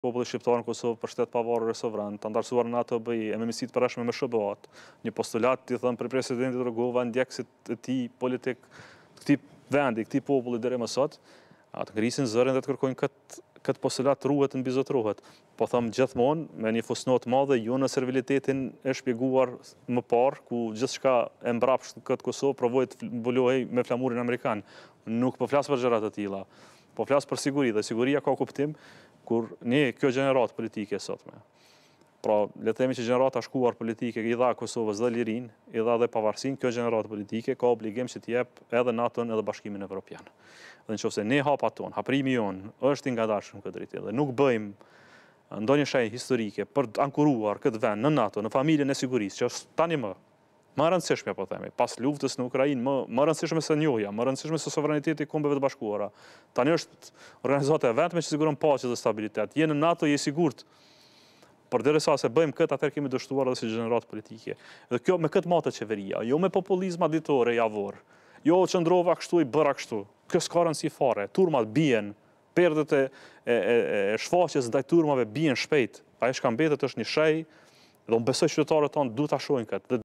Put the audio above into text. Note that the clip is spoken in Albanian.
popullit shqiptar në Kosovë për shtetë pavarur e sovran, të ndarësuar në ato bëji, e me misit me shëbëat, një postulat të thëmë për presidentit Rogova, ndjekësit të ti politik, këti vendi, këti popullit dhere mësot, atë ngrisin zërin dhe të kërkojnë këtë postulat ruhet në bizot ruhet. Po thëmë gjithmonë, me një fosnot madhe, ju në servilitetin e shpjeguar më parë, ku gjithë shka e mbrapsht këtë Kosovë, provojt bulohi me flamurin Amerikan. Nuk pëflasë po për gjërat të tila po flasë për siguri, dhe siguria ka kuptim, kur një kjo gjenerat politike sotme, pra letemi që gjenerat a shkuar politike, i dha Kosovës dhe Lirin, i dha dhe pavarsin, kjo gjenerat politike ka obligim që t'jep edhe NATO-n edhe bashkimin evropian. Dhe në qëse ne hapa ton, haprimi jon, është nga dashën këtë dritë, dhe nuk bëjmë ndonjë shajnë historike për ankuruar këtë vend në NATO, në familje në sigurisë, që është tani më, më rëndësishme, po themi, pas luftës në Ukrajinë, më rëndësishme se njohja, më rëndësishme se sovraniteti i kombëve të bashkuara. Ta një është organizatë e vetme që siguron pacjet dhe stabilitet. Je në NATO, je sigurët, për dhe resa se bëjmë këtë, atër kemi dështuar dhe si gjenerat politike. Dhe kjo me këtë matët qeveria, jo me populizma ditore, javor, jo që ndrova kështu i bëra kështu, kjo s'karën si fare, turmat bjen, perdet e shfaqës ndaj turmave bjen shpejt, a e shkambetet është një shej, dhe unë besoj qytetarët tonë du të ashojnë këtë, dhe